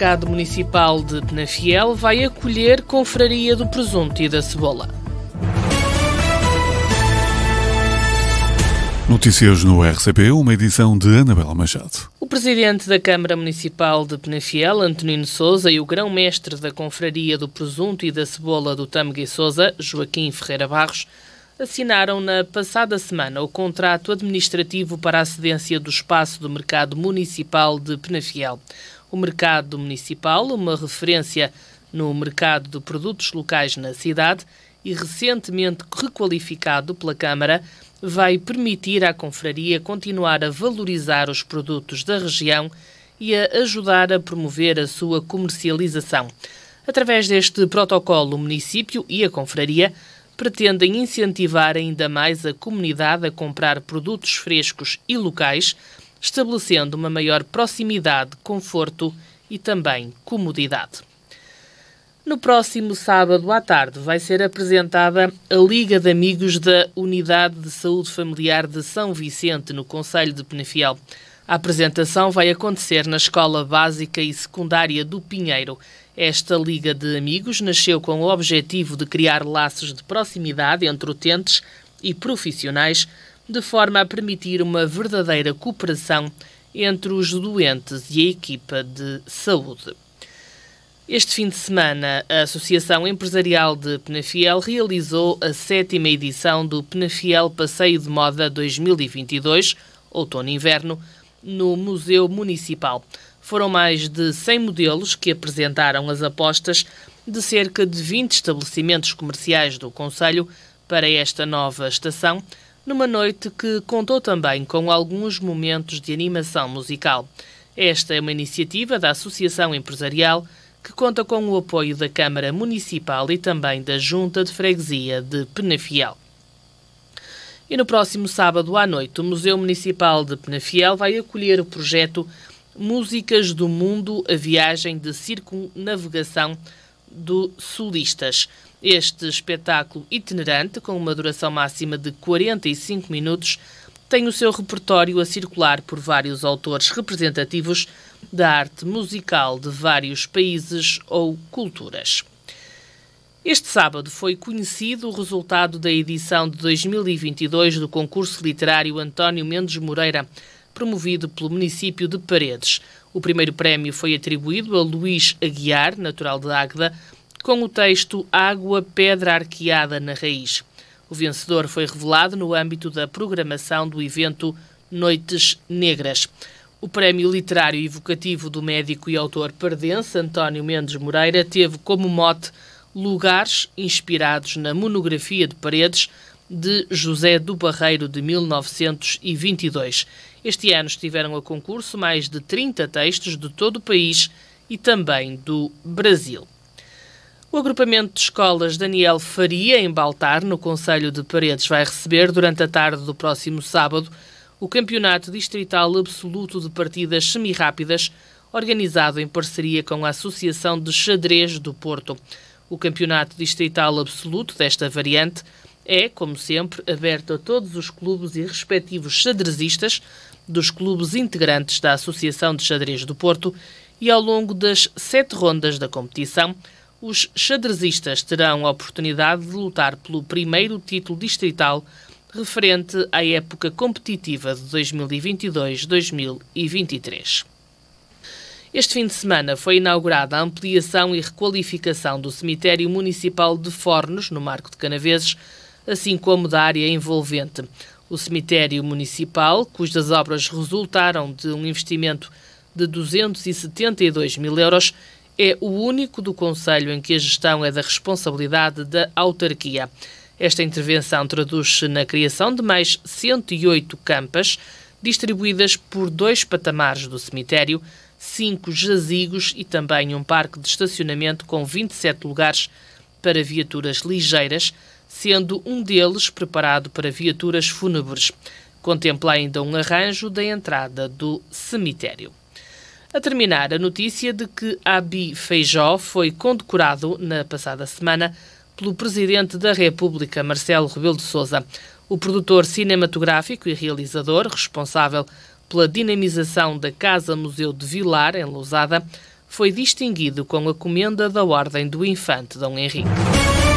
mercado municipal de Penafiel vai acolher confraria do presunto e da cebola. Notícias no RCP, uma edição de Anabela Machado. O presidente da Câmara Municipal de Penafiel, Antonino Souza, e o grão-mestre da Confraria do Presunto e da Cebola do Tâmega e Souza, Joaquim Ferreira Barros, assinaram na passada semana o contrato administrativo para a cedência do espaço do mercado municipal de Penafiel o mercado municipal, uma referência no mercado de produtos locais na cidade e recentemente requalificado pela Câmara, vai permitir à confraria continuar a valorizar os produtos da região e a ajudar a promover a sua comercialização. Através deste protocolo, o município e a confraria pretendem incentivar ainda mais a comunidade a comprar produtos frescos e locais estabelecendo uma maior proximidade, conforto e também comodidade. No próximo sábado à tarde vai ser apresentada a Liga de Amigos da Unidade de Saúde Familiar de São Vicente, no Conselho de Penafiel. A apresentação vai acontecer na Escola Básica e Secundária do Pinheiro. Esta Liga de Amigos nasceu com o objetivo de criar laços de proximidade entre utentes e profissionais de forma a permitir uma verdadeira cooperação entre os doentes e a equipa de saúde. Este fim de semana, a Associação Empresarial de Penafiel realizou a sétima edição do Penafiel Passeio de Moda 2022, outono-inverno, no Museu Municipal. Foram mais de 100 modelos que apresentaram as apostas de cerca de 20 estabelecimentos comerciais do Conselho para esta nova estação, numa noite que contou também com alguns momentos de animação musical. Esta é uma iniciativa da Associação Empresarial que conta com o apoio da Câmara Municipal e também da Junta de Freguesia de Penafiel. E no próximo sábado à noite, o Museu Municipal de Penafiel vai acolher o projeto Músicas do Mundo, a viagem de Circunavegação" do Sulistas. Este espetáculo itinerante, com uma duração máxima de 45 minutos, tem o seu repertório a circular por vários autores representativos da arte musical de vários países ou culturas. Este sábado foi conhecido o resultado da edição de 2022 do concurso literário António Mendes Moreira, promovido pelo município de Paredes. O primeiro prémio foi atribuído a Luís Aguiar, natural de Águeda, com o texto Água Pedra Arqueada na Raiz. O vencedor foi revelado no âmbito da programação do evento Noites Negras. O prémio literário evocativo do médico e autor perdense António Mendes Moreira teve como mote lugares inspirados na monografia de Paredes, de José do Barreiro de 1922. Este ano estiveram a concurso mais de 30 textos de todo o país e também do Brasil. O agrupamento de escolas Daniel Faria, em Baltar, no Conselho de Paredes, vai receber durante a tarde do próximo sábado o Campeonato Distrital Absoluto de Partidas Semirápidas, organizado em parceria com a Associação de Xadrez do Porto. O Campeonato Distrital Absoluto desta variante é, como sempre, aberto a todos os clubes e respectivos xadrezistas dos clubes integrantes da Associação de Xadrez do Porto e ao longo das sete rondas da competição, os xadrezistas terão a oportunidade de lutar pelo primeiro título distrital referente à época competitiva de 2022-2023. Este fim de semana foi inaugurada a ampliação e requalificação do cemitério municipal de Fornos, no Marco de Canaveses, assim como da área envolvente. O cemitério municipal, cujas obras resultaram de um investimento de 272 mil euros, é o único do Conselho em que a gestão é da responsabilidade da autarquia. Esta intervenção traduz-se na criação de mais 108 campas, distribuídas por dois patamares do cemitério, cinco jazigos e também um parque de estacionamento com 27 lugares para viaturas ligeiras, sendo um deles preparado para viaturas fúnebres. Contempla ainda um arranjo da entrada do cemitério. A terminar, a notícia de que Abi Feijó foi condecorado na passada semana pelo Presidente da República, Marcelo Rebelo de Sousa. O produtor cinematográfico e realizador, responsável pela dinamização da Casa Museu de Vilar, em Lousada, foi distinguido com a comenda da Ordem do Infante Dom Henrique.